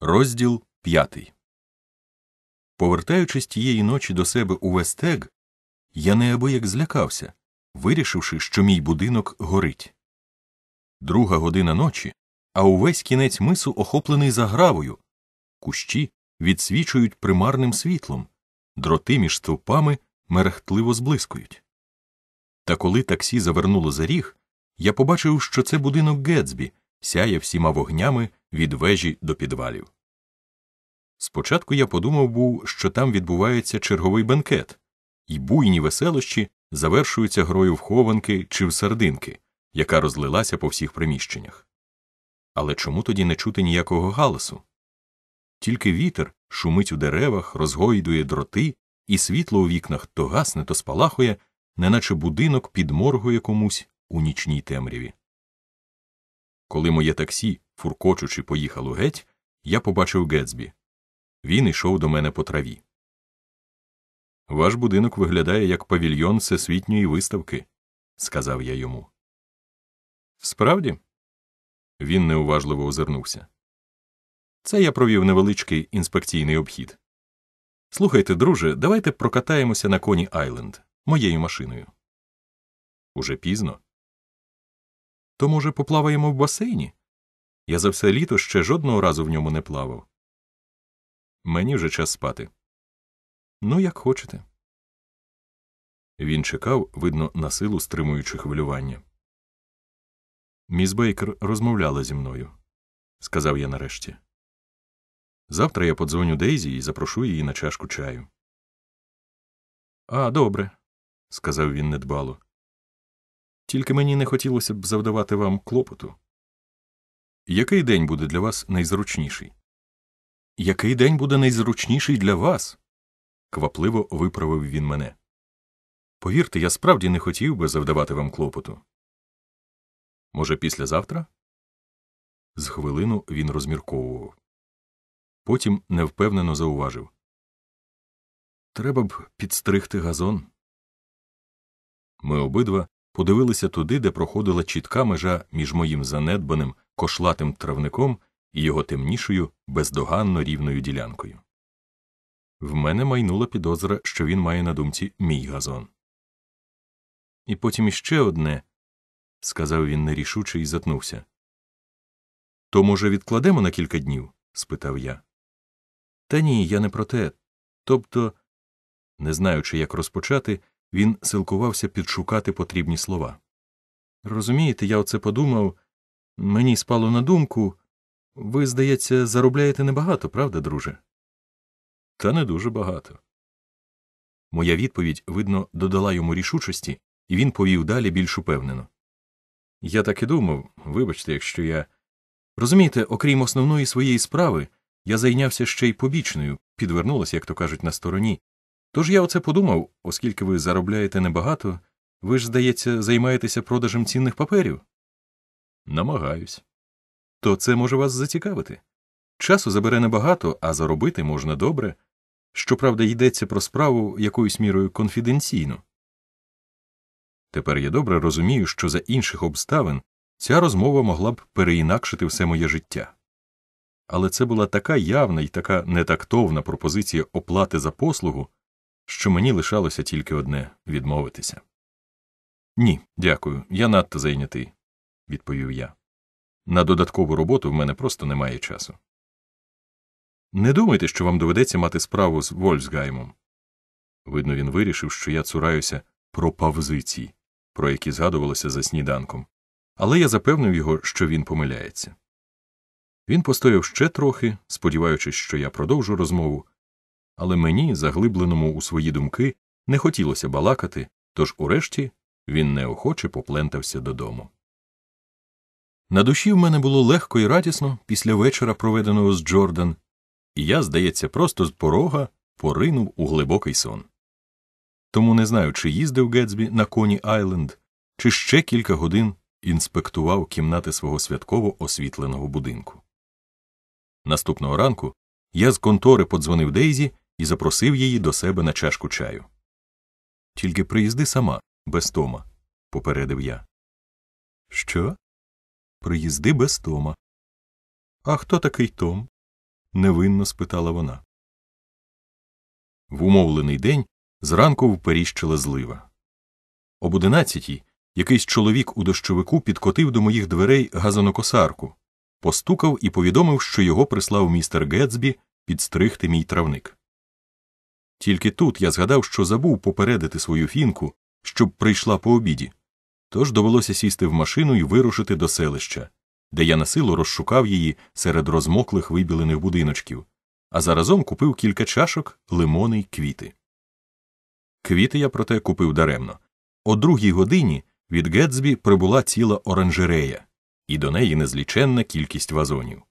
Розділ п'ятий, Повертаючись тієї ночі до себе у Вестег, я неабияк злякався, вирішивши, що мій будинок горить. Друга година ночі, а увесь кінець мису охоплений загравою, кущі відсвічують примарним світлом, дроти між стовпами мерехтливо зблискують. Та коли таксі завернуло за ріг, я побачив, що це будинок Гетсбі, сяє всіма вогнями від вежі до підвалів. Спочатку я подумав був, що там відбувається черговий бенкет, і буйні веселощі завершуються грою в хованки чи в сардинки, яка розлилася по всіх приміщеннях. Але чому тоді не чути ніякого галасу? Тільки вітер шумить у деревах, розгойдує дроти, і світло у вікнах то гасне, то спалахує, неначе будинок підморгує комусь у нічній темряві. Коли моє таксі, фуркочучи, поїхало геть, я побачив Гетсбі. Він йшов до мене по траві. Ваш будинок виглядає як павільйон всесвітньої виставки, сказав я йому. Справді, він неуважливо озирнувся. Це я провів невеличкий інспекційний обхід. Слухайте, друже, давайте прокатаємося на коні Айленд моєю машиною. Уже пізно. То, може, поплаваємо в басейні? Я за все літо ще жодного разу в ньому не плавав. Мені вже час спати. Ну, як хочете. Він чекав, видно, на силу стримуючи хвилювання. Міс Бейкер розмовляла зі мною, сказав я нарешті. Завтра я подзвоню Дейзі і запрошу її на чашку чаю. А, добре, сказав він недбало. Тільки мені не хотілося б завдавати вам клопоту. Який день буде для вас найзручніший? Який день буде найзручніший для вас? квапливо виправив він мене. Повірте, я справді не хотів би завдавати вам клопоту. Може, післязавтра? З хвилину він розмірковував. Потім невпевнено зауважив Треба б підстригти газон. Ми обидва подивилися туди, де проходила чітка межа між моїм занедбаним, кошлатим травником і його темнішою, бездоганно рівною ділянкою. В мене майнула підозра, що він має на думці мій газон. І потім іще одне, сказав він нерішуче і затнувся. То, може, відкладемо на кілька днів? спитав я. Та ні, я не про те. Тобто, не знаючи, як розпочати, він силкувався підшукати потрібні слова. Розумієте, я оце подумав, мені спало на думку ви, здається, заробляєте небагато, правда, друже? Та не дуже багато. Моя відповідь, видно, додала йому рішучості, і він повів далі більш упевнено. Я так і думав, вибачте, якщо я. Розумієте, окрім основної своєї справи, я зайнявся ще й побічною, підвернулася, як то кажуть, на стороні, Тож я оце подумав, оскільки ви заробляєте небагато, ви ж, здається, займаєтеся продажем цінних паперів? Намагаюсь. То це може вас зацікавити. Часу забере небагато, а заробити можна добре. Щоправда, йдеться про справу якоюсь мірою конфіденційну. Тепер я добре розумію, що за інших обставин ця розмова могла б переінакшити все моє життя. Але це була така явна і така нетактовна пропозиція оплати за послугу що мені лишалося тільки одне відмовитися. Ні, дякую, я надто зайнятий, відповів я. На додаткову роботу в мене просто немає часу. Не думайте, що вам доведеться мати справу з Вольфсгаймом. Видно, він вирішив, що я цураюся про пропавзицій, про які згадувалося за сніданком, але я запевнив його, що він помиляється. Він постояв ще трохи, сподіваючись, що я продовжу розмову, але мені, заглибленому у свої думки, не хотілося балакати, тож урешті він неохоче поплентався додому. На душі в мене було легко і радісно після вечора, проведеного з Джордан, і я, здається, просто з порога поринув у глибокий сон. Тому не знаю, чи їздив Гетсбі на Коні Айленд, чи ще кілька годин інспектував кімнати свого святково освітленого будинку. Наступного ранку я з контори подзвонив Дейзі і запросив її до себе на чашку чаю. Тільки приїзди сама, без Тома, попередив я. Що? Приїзди без Тома. А хто такий Том? невинно спитала вона. В умовлений день зранку вперіщила злива. Об одинадцятій якийсь чоловік у дощовику підкотив до моїх дверей газонокосарку, постукав і повідомив, що його прислав містер Гетсбі підстригти мій травник. Тільки тут я згадав, що забув попередити свою фінку, щоб прийшла по обіді. Тож довелося сісти в машину і вирушити до селища, де я насилу розшукав її серед розмоклих вибілених будиночків, а заразом купив кілька чашок, лимони й квіти. Квіти я, проте, купив даремно. О другій годині від Гетсбі прибула ціла оранжерея, і до неї незліченна кількість вазонів.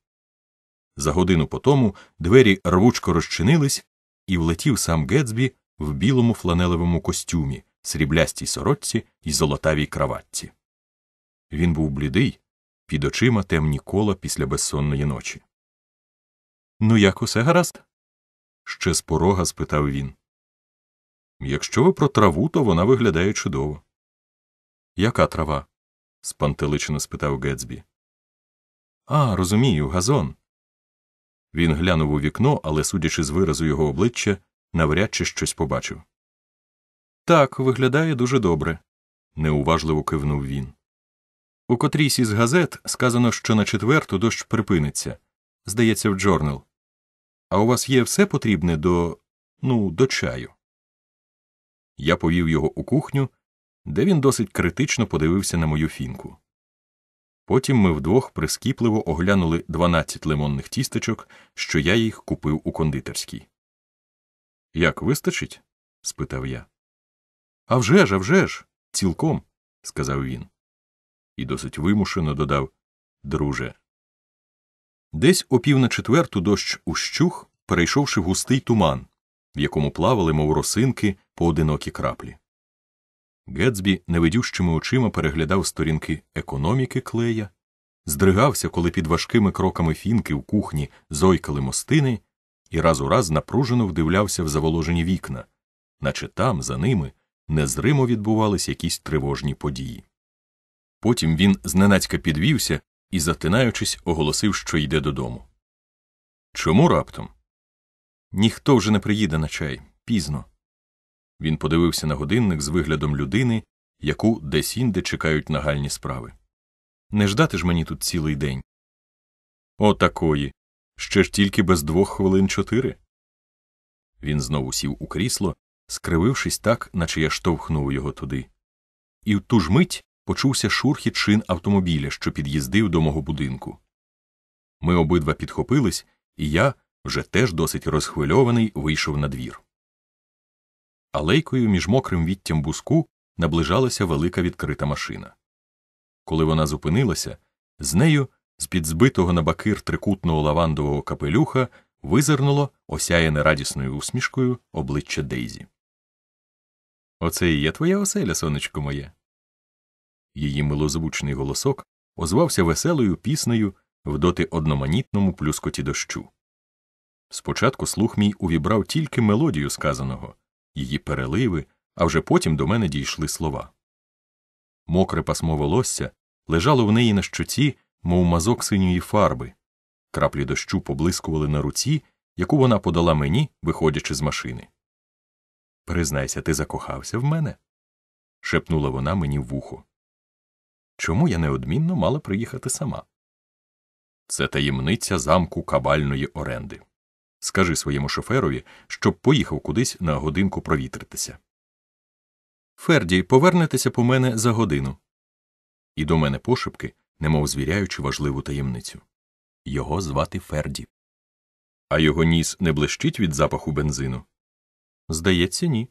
За годину потому двері рвучко розчинились, і влетів сам Гетсбі в білому фланелевому костюмі, сріблястій сорочці і золотавій краватці. Він був блідий, під очима темні кола після безсонної ночі. Ну, як усе гаразд? ще з порога спитав він. Якщо ви про траву, то вона виглядає чудово. Яка трава? спантеличено спитав Гетсбі. А, розумію, газон. Він глянув у вікно, але, судячи з виразу його обличчя, навряд чи щось побачив. Так, виглядає дуже добре, неуважливо кивнув він. У котрійсь із газет сказано, що на четверту дощ припиниться, здається, в джорнал. А у вас є все потрібне до ну, до чаю. Я повів його у кухню, де він досить критично подивився на мою фінку. Потім ми вдвох прискіпливо оглянули 12 лимонних тістечок, що я їх купив у кондитерській. Як вистачить? спитав я. «А вже ж, а вже ж, цілком, сказав він. І досить вимушено додав Друже. Десь о пів на четверту дощ ущух, перейшовши в густий туман, в якому плавали, мов росинки, поодинокі краплі. Гетсбі невидющими очима переглядав сторінки економіки клея, здригався, коли під важкими кроками фінки в кухні зойкали мостини, і раз у раз напружено вдивлявся в заволожені вікна, наче там, за ними, незримо відбувались якісь тривожні події. Потім він зненацька підвівся і, затинаючись, оголосив, що йде додому. Чому раптом? Ніхто вже не приїде на чай пізно. Він подивився на годинник з виглядом людини, яку десь інде чекають нагальні справи. Не ждати ж мені тут цілий день. «О, такої! Ще ж тільки без двох хвилин чотири. Він знову сів у крісло, скривившись так, наче я штовхнув його туди. І в ту ж мить почувся шурхіт шин автомобіля, що під'їздив до мого будинку. Ми обидва підхопились, і я, вже теж досить розхвильований, вийшов на двір алейкою між мокрим віттям буску наближалася велика відкрита машина. Коли вона зупинилася, з нею, з під збитого на бакир трикутного лавандового капелюха, визирнуло, осяяне радісною усмішкою, обличчя Дейзі. Оце і є твоя оселя, сонечко моє. Її милозвучний голосок озвався веселою піснею в доти одноманітному плюскоті дощу. Спочатку слух мій увібрав тільки мелодію сказаного, її переливи, а вже потім до мене дійшли слова. Мокре пасмо волосся лежало в неї на щоці, мов мазок синьої фарби, краплі дощу поблискували на руці, яку вона подала мені, виходячи з машини. Признайся, ти закохався в мене? шепнула вона мені в ухо. Чому я неодмінно мала приїхати сама? Це таємниця замку кабальної оренди. Скажи своєму шоферові, щоб поїхав кудись на годинку провітритися. Ферді, повернетеся по мене за годину. І до мене пошепки, немов звіряючи важливу таємницю. Його звати Ферді. А його ніс не блищить від запаху бензину? Здається, ні.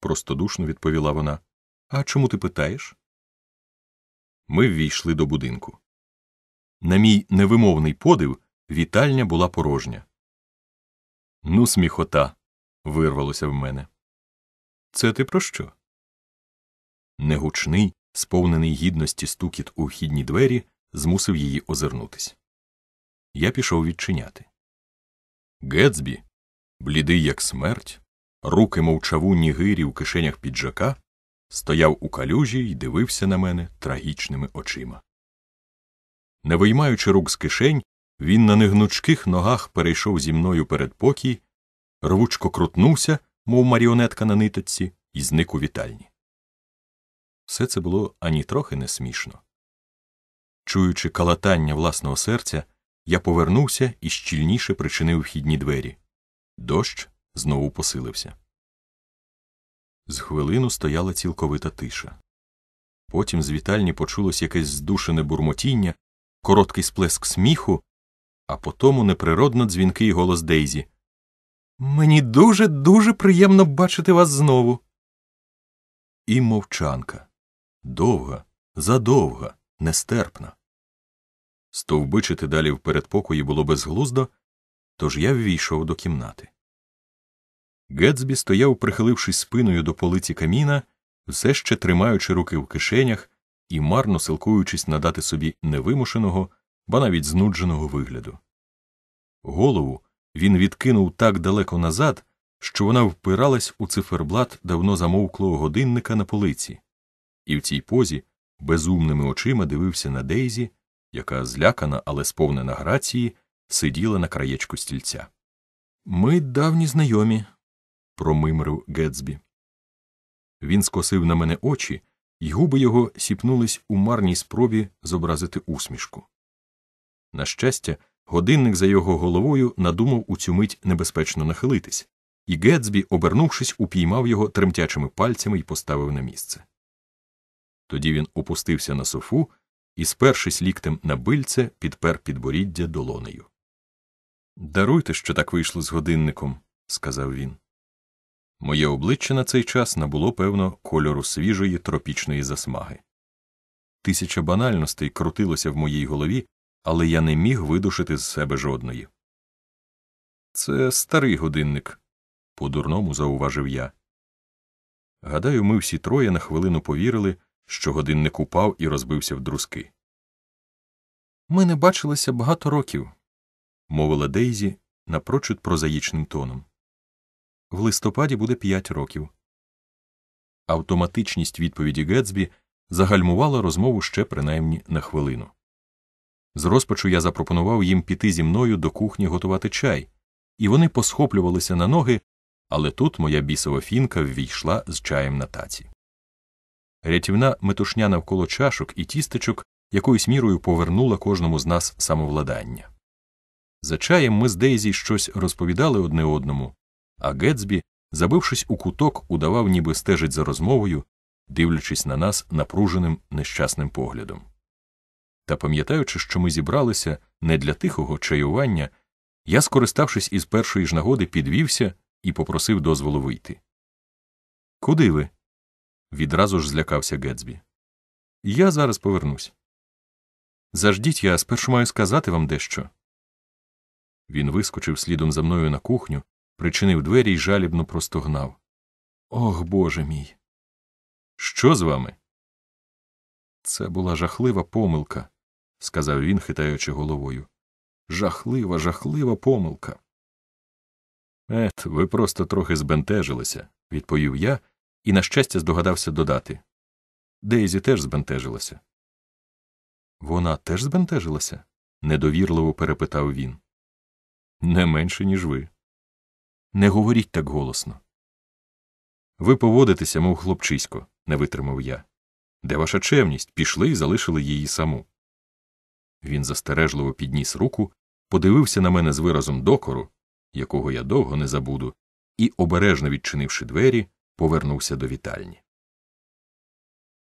простодушно відповіла вона. А чому ти питаєш? Ми ввійшли до будинку. На мій невимовний подив, вітальня була порожня. Ну, сміхота, вирвалося в мене. Це ти про що? Негучний, сповнений гідності стукіт у вхідні двері, змусив її озирнутись. Я пішов відчиняти. Гетсбі, блідий, як смерть, руки мовчаву нігирі у кишенях піджака, стояв у калюжі і дивився на мене трагічними очима. Не виймаючи рук з кишень, він на негнучких ногах перейшов зі мною передпокій, рвучко крутнувся, мов маріонетка на ниточці, і зник у вітальні. Все це було ані трохи не смішно. Чуючи калатання власного серця, я повернувся і щільніше причинив вхідні двері. Дощ знову посилився. З хвилину стояла цілковита тиша. Потім з вітальні почулось якесь здушене бурмотіння, короткий сплеск сміху а потому неприродно дзвінкий голос Дейзі. Мені дуже, дуже приємно бачити вас знову. І мовчанка довга, задовга, нестерпна. Стовбичити далі в передпокої було безглуздо, тож я ввійшов до кімнати. Гетсбі стояв, прихилившись спиною до полиці каміна, все ще тримаючи руки в кишенях і марно силкуючись надати собі невимушеного, ба навіть знудженого вигляду. Голову він відкинув так далеко назад, що вона впиралась у циферблат давно замовклого годинника на полиці, і в цій позі безумними очима дивився на Дейзі, яка, злякана, але сповнена грації, сиділа на краєчку стільця. Ми давні знайомі, промимрив Гетсбі. Він скосив на мене очі, і губи його сіпнулись у марній спробі зобразити усмішку. На щастя, годинник за його головою надумав у цю мить небезпечно нахилитись, і Гетсбі, обернувшись, упіймав його тремтячими пальцями і поставив на місце. Тоді він опустився на софу і, спершись ліктем на бильце, підпер підборіддя долонею. Даруйте, що так вийшло з годинником, сказав він. Моє обличчя на цей час набуло, певно, кольору свіжої тропічної засмаги. Тисяча банальностей крутилося в моїй голові, але я не міг видушити з себе жодної. Це старий годинник, по дурному зауважив я. Гадаю, ми всі троє на хвилину повірили, що годинник упав і розбився в друзки. Ми не бачилися багато років, мовила Дейзі напрочуд прозаїчним тоном. В листопаді буде п'ять років. Автоматичність відповіді Гетсбі загальмувала розмову ще принаймні на хвилину. З розпачу я запропонував їм піти зі мною до кухні готувати чай, і вони посхоплювалися на ноги, але тут моя бісова фінка ввійшла з чаєм на таці. Рятівна метушня навколо чашок і тістечок якоюсь мірою повернула кожному з нас самовладання. За чаєм ми з Дейзі щось розповідали одне одному, а Гетсбі, забившись у куток, удавав, ніби стежить за розмовою, дивлячись на нас напруженим нещасним поглядом. Та пам'ятаючи, що ми зібралися не для тихого чаювання, я, скориставшись із першої ж нагоди, підвівся і попросив дозволу вийти. Куди ви? відразу ж злякався Гетсбі. Я зараз повернусь. Заждіть я спершу маю сказати вам дещо. Він вискочив слідом за мною на кухню, причинив двері і жалібно простогнав. Ох, Боже мій! Що з вами? Це була жахлива помилка сказав він, хитаючи головою. Жахлива, жахлива помилка. Ет, ви просто трохи збентежилися, відповів я і, на щастя, здогадався додати. Дейзі теж збентежилася. Вона теж збентежилася? недовірливо перепитав він. Не менше, ніж ви. Не говоріть так голосно. Ви поводитеся, мов хлопчисько, не витримав я. Де ваша чемність? Пішли і залишили її саму. Він застережливо підніс руку, подивився на мене з виразом докору, якого я довго не забуду, і, обережно відчинивши двері, повернувся до вітальні.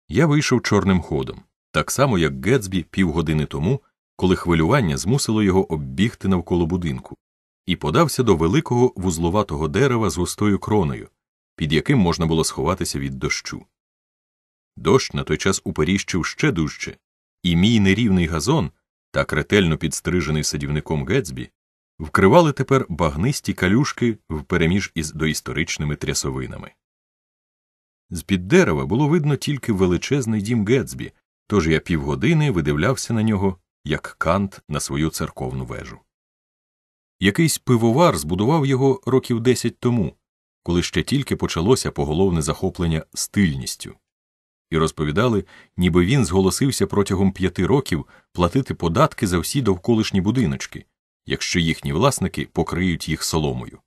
Я вийшов чорним ходом, так само, як Гетсбі півгодини тому, коли хвилювання змусило його оббігти навколо будинку, і подався до великого вузловатого дерева з густою кроною, під яким можна було сховатися від дощу. Дощ на той час уперіщив ще дужче, і мій нерівний газон так ретельно підстрижений садівником Гетсбі, вкривали тепер багнисті калюшки впереміж із доісторичними трясовинами. З під дерева було видно тільки величезний дім Гетсбі, тож я півгодини видивлявся на нього, як кант на свою церковну вежу. Якийсь пивовар збудував його років десять тому, коли ще тільки почалося поголовне захоплення стильністю і розповідали, ніби він зголосився протягом п'яти років платити податки за всі довколишні будиночки, якщо їхні власники покриють їх соломою.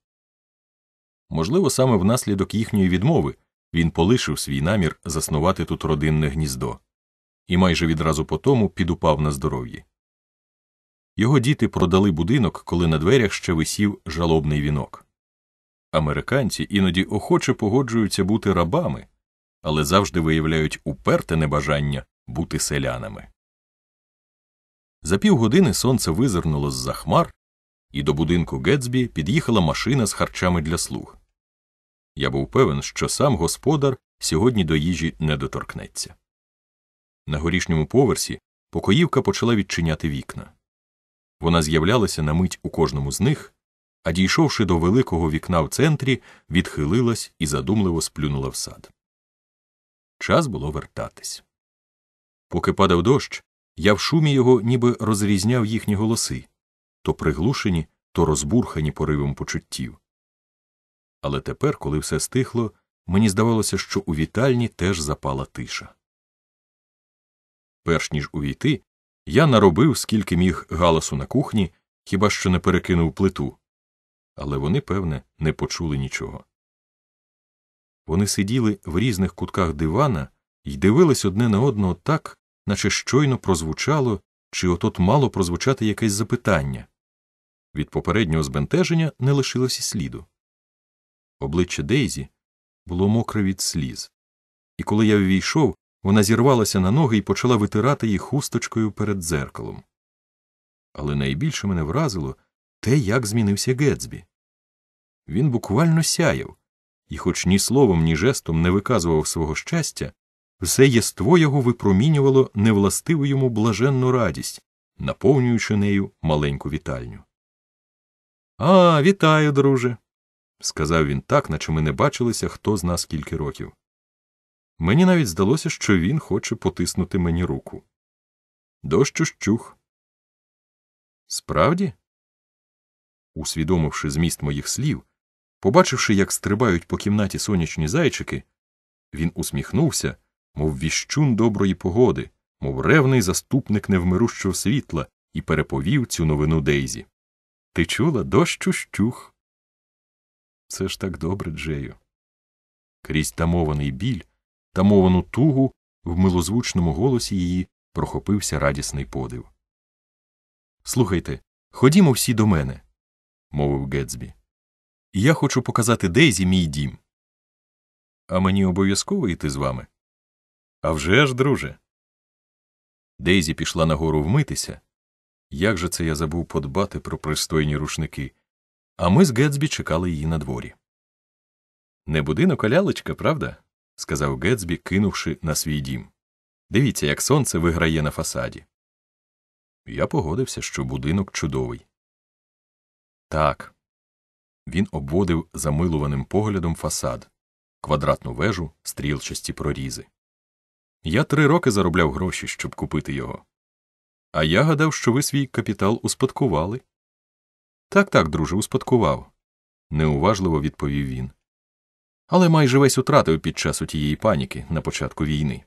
Можливо, саме внаслідок їхньої відмови він полишив свій намір заснувати тут родинне гніздо і майже відразу по тому підупав на здоров'ї. Його діти продали будинок, коли на дверях ще висів жалобний вінок. Американці іноді охоче погоджуються бути рабами але завжди виявляють уперте небажання бути селянами. За півгодини сонце визирнуло з за хмар, і до будинку Гетсбі під'їхала машина з харчами для слуг. Я був певен, що сам господар сьогодні до їжі не доторкнеться. На горішньому поверсі покоївка почала відчиняти вікна. Вона з'являлася на мить у кожному з них, а дійшовши до великого вікна в центрі, відхилилась і задумливо сплюнула в сад час було вертатись. Поки падав дощ, я в шумі його ніби розрізняв їхні голоси то приглушені, то розбурхані поривом почуттів. Але тепер, коли все стихло, мені здавалося, що у вітальні теж запала тиша. Перш ніж увійти, я наробив, скільки міг галасу на кухні, хіба що не перекинув плиту, але вони, певне, не почули нічого. Вони сиділи в різних кутках дивана і дивились одне на одного так, наче щойно прозвучало, чи отот мало прозвучати якесь запитання. Від попереднього збентеження не лишилося сліду. Обличчя Дейзі було мокре від сліз, і коли я ввійшов, вона зірвалася на ноги і почала витирати їх хусточкою перед дзеркалом. Але найбільше мене вразило те, як змінився Гетсбі. Він буквально сяяв і, хоч ні словом, ні жестом не виказував свого щастя, все єство його випромінювало невластиву йому блаженну радість, наповнюючи нею маленьку вітальню. А, вітаю, друже, сказав він так, наче ми не бачилися, хто з нас кілька років. Мені навіть здалося, що він хоче потиснути мені руку. Дощ щух. Справді? Усвідомивши зміст моїх слів, Побачивши, як стрибають по кімнаті сонячні зайчики, він усміхнувся, мов віщун доброї погоди, мов ревний заступник невмирущого світла, і переповів цю новину Дейзі. Ти чула дощу щух? Це ж так добре, Джею. Крізь тамований біль, тамовану тугу, в милозвучному голосі її прохопився радісний подив. Слухайте, ходімо всі до мене, мовив Гетсбі. Я хочу показати Дейзі мій дім. А мені обов'язково йти з вами? «А вже ж, друже. Дейзі пішла нагору вмитися. Як же це я забув подбати про пристойні рушники, а ми з Гетсбі чекали її на дворі. Не будинок, а лялечка, правда? сказав Гетсбі, кинувши на свій дім. Дивіться, як сонце виграє на фасаді. Я погодився, що будинок чудовий. Так, він обводив замилуваним поглядом фасад, квадратну вежу, стрілчасті прорізи. Я три роки заробляв гроші, щоб купити його. А я гадав, що ви свій капітал успадкували. Так, так, друже, успадкував, неуважливо відповів він. Але майже весь утратив під час тієї паніки на початку війни.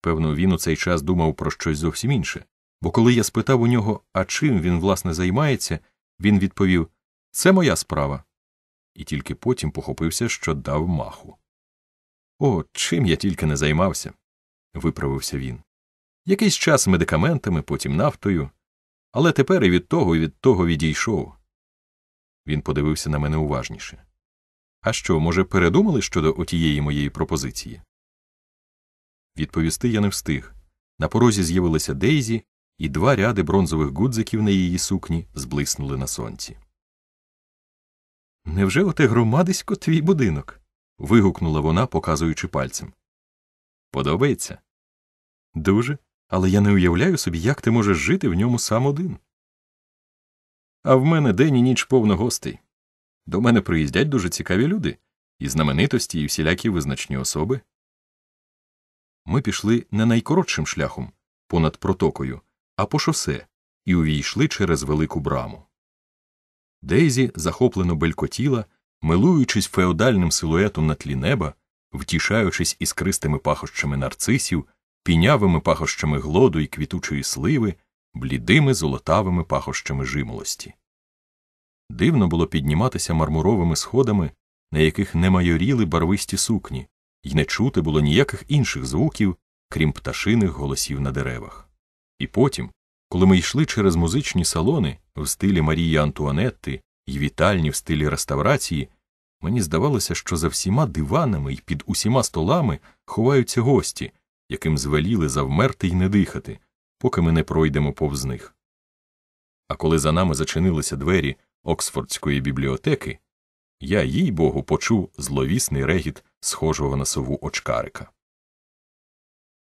Певно, він у цей час думав про щось зовсім інше, бо коли я спитав у нього, а чим він власне займається, він відповів це моя справа. І тільки потім похопився, що дав маху. О, чим я тільки не займався, виправився він. Якийсь час медикаментами, потім нафтою, але тепер і від того, і від того відійшов. Він подивився на мене уважніше. А що, може, передумали щодо отієї моєї пропозиції? Відповісти я не встиг. На порозі з'явилися Дейзі, і два ряди бронзових гудзиків на її сукні зблиснули на сонці. Невже оте громадисько твій будинок? вигукнула вона, показуючи пальцем. Подобається? Дуже, але я не уявляю собі, як ти можеш жити в ньому сам один. А в мене день і ніч повно гостей. До мене приїздять дуже цікаві люди, і знаменитості, і всілякі визначні особи. Ми пішли не найкоротшим шляхом понад протокою, а по шосе, і увійшли через велику браму. Дейзі захоплено белькотіла, милуючись феодальним силуетом на тлі неба, втішаючись іскристими пахощами нарцисів, пінявими пахощами глоду і квітучої сливи, блідими золотавими пахощами жимолості. Дивно було підніматися мармуровими сходами, на яких не майоріли барвисті сукні, і не чути було ніяких інших звуків, крім пташиних голосів на деревах. І потім, коли ми йшли через музичні салони в стилі Марії Антуанетти і вітальні в стилі реставрації, мені здавалося, що за всіма диванами і під усіма столами ховаються гості, яким звеліли завмерти й не дихати, поки ми не пройдемо повз них. А коли за нами зачинилися двері Оксфордської бібліотеки, я, їй богу, почув зловісний регіт схожого на сову очкарика.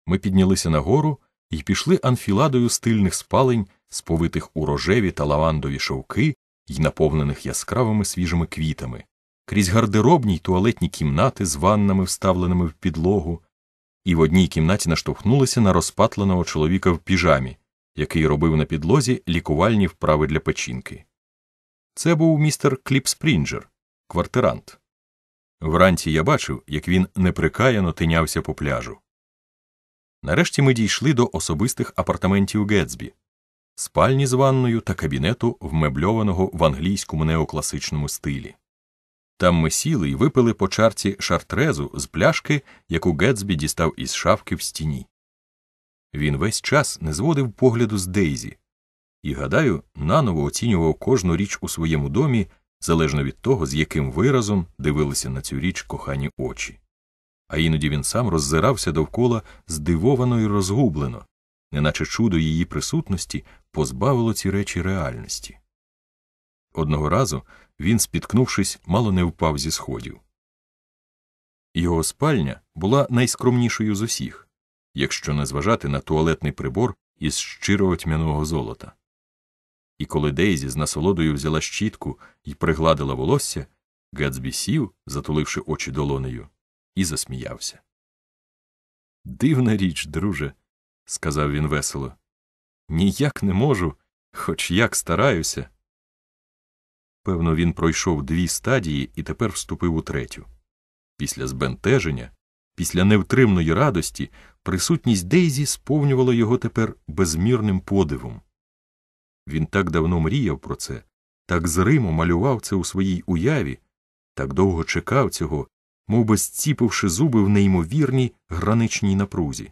Ми піднялися нагору і пішли анфіладою стильних спалень, сповитих у рожеві та лавандові шовки і наповнених яскравими свіжими квітами, крізь гардеробні й туалетні кімнати з ваннами, вставленими в підлогу, і в одній кімнаті наштовхнулися на розпатленого чоловіка в піжамі, який робив на підлозі лікувальні вправи для печінки. Це був містер Кліп Спрінджер, квартирант. Вранці я бачив, як він неприкаяно тинявся по пляжу. Нарешті ми дійшли до особистих апартаментів Гетсбі, спальні з ванною та кабінету, вмебльованого в англійському неокласичному стилі. Там ми сіли і випили по чарці шартрезу з пляшки, яку Гетсбі дістав із шавки в стіні. Він весь час не зводив погляду з Дейзі і, гадаю, наново оцінював кожну річ у своєму домі, залежно від того, з яким виразом дивилися на цю річ кохані очі а іноді він сам роззирався довкола здивовано і розгублено, неначе чудо її присутності позбавило ці речі реальності. Одного разу він, спіткнувшись, мало не впав зі сходів. Його спальня була найскромнішою з усіх, якщо не зважати на туалетний прибор із щирого тьмяного золота. І коли Дейзі з насолодою взяла щітку і пригладила волосся, Гетсбі сів, затуливши очі долонею, і засміявся. Дивна річ, друже, сказав він весело. Ніяк не можу, хоч як стараюся. Певно, він пройшов дві стадії і тепер вступив у третю. Після збентеження, після невтримної радості, присутність Дейзі сповнювала його тепер безмірним подивом. Він так давно мріяв про це, так зримо малював це у своїй уяві, так довго чекав цього мов би зціпивши зуби в неймовірній граничній напрузі.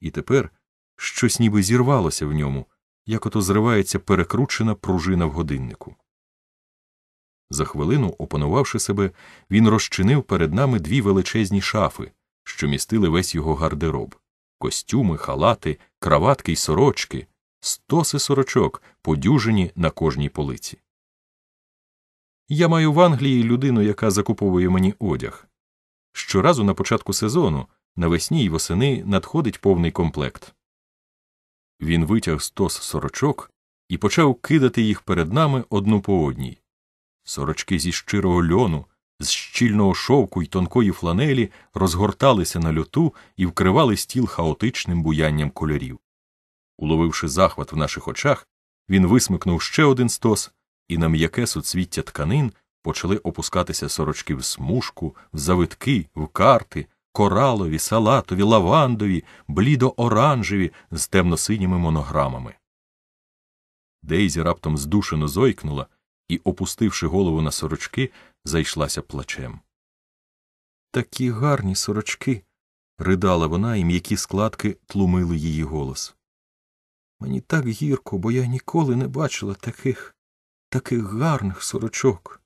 І тепер щось ніби зірвалося в ньому, як ото зривається перекручена пружина в годиннику. За хвилину, опанувавши себе, він розчинив перед нами дві величезні шафи, що містили весь його гардероб костюми, халати, краватки й сорочки, стоси сорочок, подюжені на кожній полиці. Я маю в Англії людину, яка закуповує мені одяг. Щоразу на початку сезону, навесні й восени надходить повний комплект. Він витяг стос сорочок і почав кидати їх перед нами одну по одній. Сорочки зі щирого льону, з щільного шовку й тонкої фланелі розгорталися на льоту і вкривали стіл хаотичним буянням кольорів. Уловивши захват в наших очах, він висмикнув ще один стос, і на м'яке суцвіття тканин почали опускатися сорочки в смужку, в завитки, в карти, коралові, салатові, лавандові, блідо-оранжеві з темно-синіми монограмами. Дейзі раптом здушено зойкнула і, опустивши голову на сорочки, зайшлася плачем. Такі гарні сорочки. ридала вона, і м'які складки тлумили її голос. Мені так гірко, бо я ніколи не бачила таких таких гарних сорочок.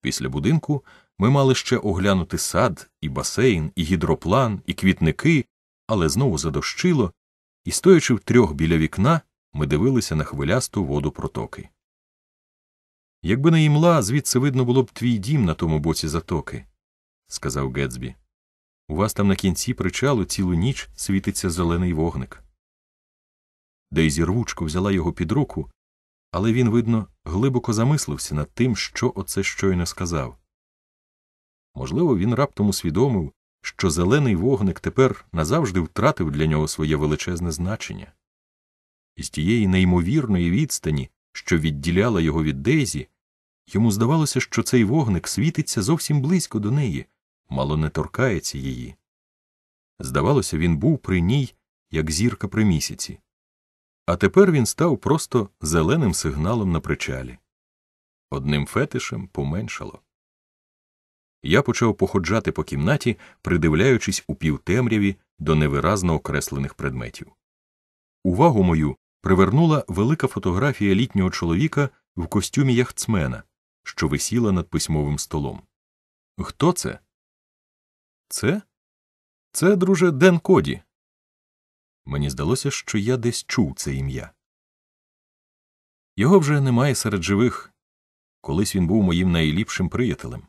Після будинку ми мали ще оглянути сад, і басейн, і гідроплан, і квітники, але знову задощило, і, стоячи втрьох біля вікна, ми дивилися на хвилясту воду протоки. Якби не імла, звідси видно було б твій дім на тому боці затоки, сказав Гетсбі. У вас там на кінці причалу цілу ніч світиться зелений вогник. Дейзі рвучко взяла його під руку, але він, видно, глибоко замислився над тим, що оце щойно сказав. Можливо, він раптом усвідомив, що зелений вогник тепер назавжди втратив для нього своє величезне значення, з тієї неймовірної відстані, що відділяла його від Дейзі, йому здавалося, що цей вогник світиться зовсім близько до неї, мало не торкається її. Здавалося, він був при ній, як зірка при місяці а тепер він став просто зеленим сигналом на причалі. Одним фетишем поменшало. Я почав походжати по кімнаті, придивляючись у півтемряві до невиразно окреслених предметів. Увагу мою привернула велика фотографія літнього чоловіка в костюмі яхтсмена, що висіла над письмовим столом. Хто це? Це? Це, друже, Ден Коді, Мені здалося, що я десь чув це ім'я. Його вже немає серед живих. Колись він був моїм найліпшим приятелем.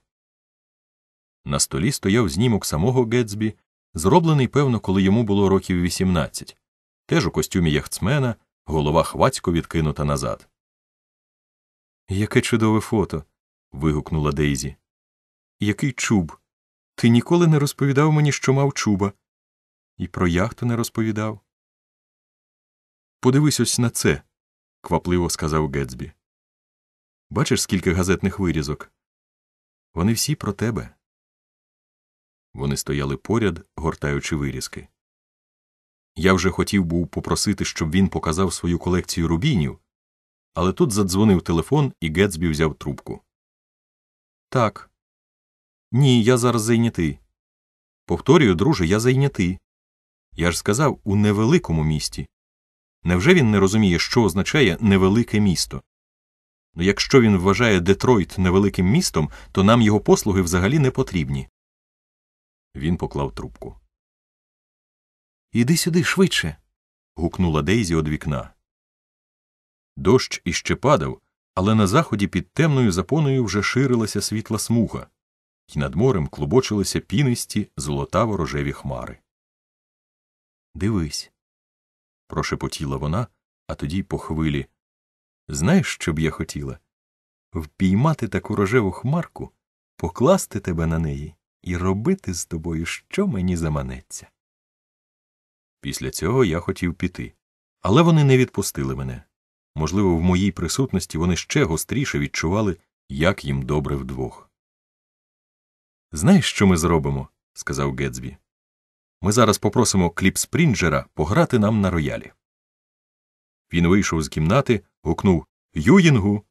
На столі стояв знімок самого Гетсбі, зроблений, певно, коли йому було років 18, теж у костюмі яхтсмена, голова хвацько відкинута назад. Яке чудове фото. вигукнула Дейзі. Який чуб. Ти ніколи не розповідав мені, що мав чуба і про яхту не розповідав. Подивись ось на це, квапливо сказав Гетсбі. Бачиш, скільки газетних вирізок? Вони всі про тебе. Вони стояли поряд, гортаючи вирізки. Я вже хотів був попросити, щоб він показав свою колекцію рубінів, але тут задзвонив телефон, і Гетсбі взяв трубку. Так. Ні, я зараз зайнятий. Повторюю, друже, я зайнятий. Я ж сказав у невеликому місті. Невже він не розуміє, що означає невелике місто? Ну якщо він вважає Детройт невеликим містом, то нам його послуги взагалі не потрібні. Він поклав трубку. Іди сюди швидше. гукнула Дейзі од вікна. Дощ іще падав, але на заході під темною запоною вже ширилася світла смуга, і над морем клубочилися пінисті золотаво рожеві хмари. Дивись, прошепотіла вона, а тоді по хвилі. Знаєш, що б я хотіла? Впіймати таку рожеву хмарку, покласти тебе на неї і робити з тобою, що мені заманеться. Після цього я хотів піти, але вони не відпустили мене. Можливо, в моїй присутності вони ще гостріше відчували, як їм добре вдвох. Знаєш, що ми зробимо? сказав Гетсбі. Ми зараз попросимо кліп Спрінджера пограти нам на роялі. Він вийшов з кімнати, гукнув Юїнгу.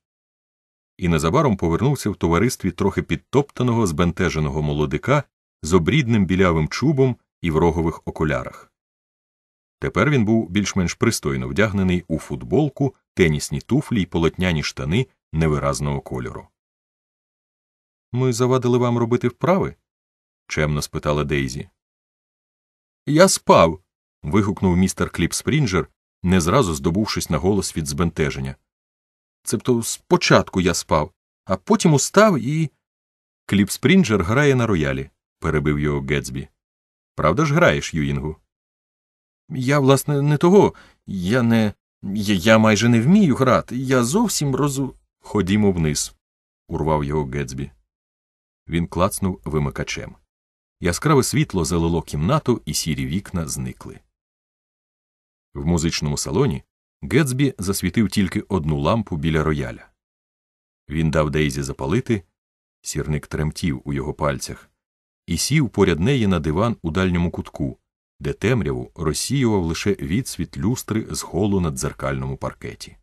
І незабаром повернувся в товаристві трохи підтоптаного, збентеженого молодика з обрідним білявим чубом і в рогових окулярах. Тепер він був більш-менш пристойно вдягнений у футболку, тенісні туфлі й полотняні штани невиразного кольору. Ми завадили вам робити вправи? чемно спитала Дейзі. Я спав. вигукнув містер Кліп Спрінджер, не зразу здобувшись на голос від збентеження. Цебто спочатку я спав, а потім устав і. Кліп Спрінджер грає на роялі, перебив його Гетсбі. Правда ж граєш, Юїнгу? Я, власне, не того. Я не. Я майже не вмію грати. Я зовсім розу. Ходімо вниз, урвав його Гетсбі. Він клацнув вимикачем. Яскраве світло залило кімнату, і сірі вікна зникли. В музичному салоні Гетсбі засвітив тільки одну лампу біля рояля. Він дав Дейзі запалити, сірник тремтів у його пальцях, і сів поряд неї на диван у дальньому кутку, де темряву розсіював лише відсвіт люстри з голу на дзеркальному паркеті.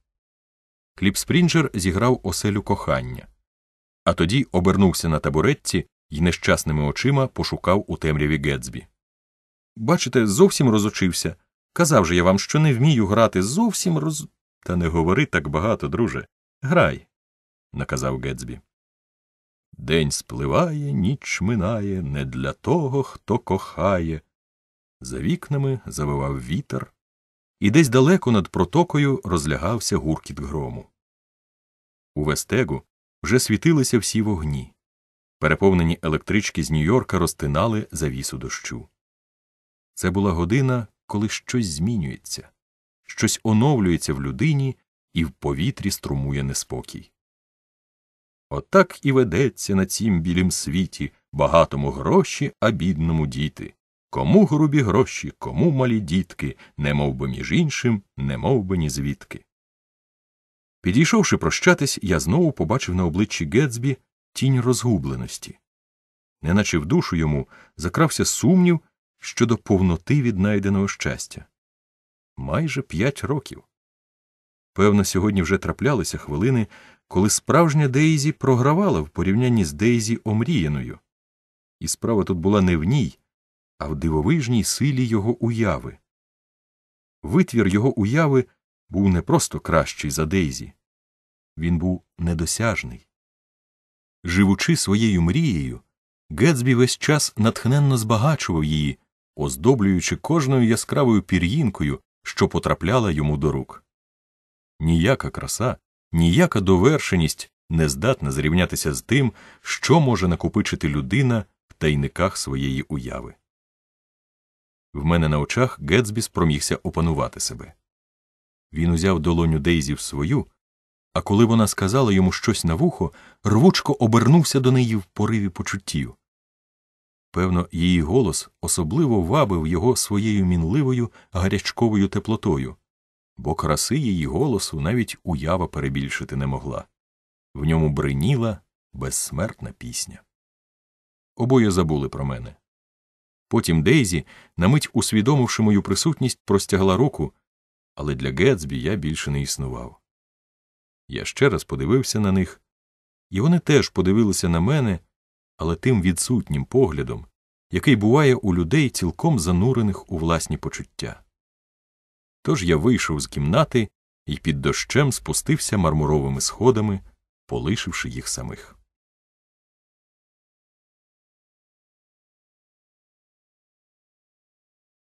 Кліп Спрінджер зіграв оселю кохання, а тоді обернувся на табуретці і нещасними очима пошукав у темряві Гетсбі. Бачите, зовсім розучився. Казав же я вам, що не вмію грати зовсім роз. Та не говори так багато, друже. Грай, наказав Гетсбі. День спливає, ніч минає не для того, хто кохає. За вікнами завивав вітер, і десь далеко над протокою розлягався гуркіт грому. У вестегу вже світилися всі вогні. Переповнені електрички з Нью-Йорка розтинали завісу дощу. Це була година, коли щось змінюється, щось оновлюється в людині і в повітрі струмує неспокій. Отак і ведеться на цім білім світі багатому гроші, а бідному діти. Кому грубі гроші, кому малі дітки, не мов би між іншим, не мов би ні звідки. Підійшовши прощатись, я знову побачив на обличчі Гетсбі тінь розгубленості, неначе в душу йому закрався сумнів щодо повноти віднайденого щастя. Майже п'ять років. Певно, сьогодні вже траплялися хвилини, коли справжня Дейзі програвала в порівнянні з Дейзі омріяною, і справа тут була не в ній, а в дивовижній силі його уяви. Витвір його уяви був не просто кращий за Дейзі, він був недосяжний. Живучи своєю мрією, Гетсбі весь час натхненно збагачував її, оздоблюючи кожною яскравою пір'їнкою, що потрапляла йому до рук. Ніяка краса, ніяка довершеність не здатна зрівнятися з тим, що може накопичити людина в тайниках своєї уяви. В мене на очах Гетсбі спромігся опанувати себе. Він узяв долоню Дейзі в свою а коли вона сказала йому щось на вухо, рвучко обернувся до неї в пориві почуттів. Певно, її голос особливо вабив його своєю мінливою гарячковою теплотою, бо краси її голосу навіть уява перебільшити не могла. В ньому бриніла безсмертна пісня. Обоє забули про мене. Потім Дейзі, на мить усвідомивши мою присутність, простягла руку, але для Гетсбі я більше не існував. Я ще раз подивився на них, і вони теж подивилися на мене, але тим відсутнім поглядом, який буває у людей, цілком занурених у власні почуття. Тож я вийшов з кімнати і під дощем спустився мармуровими сходами, полишивши їх самих.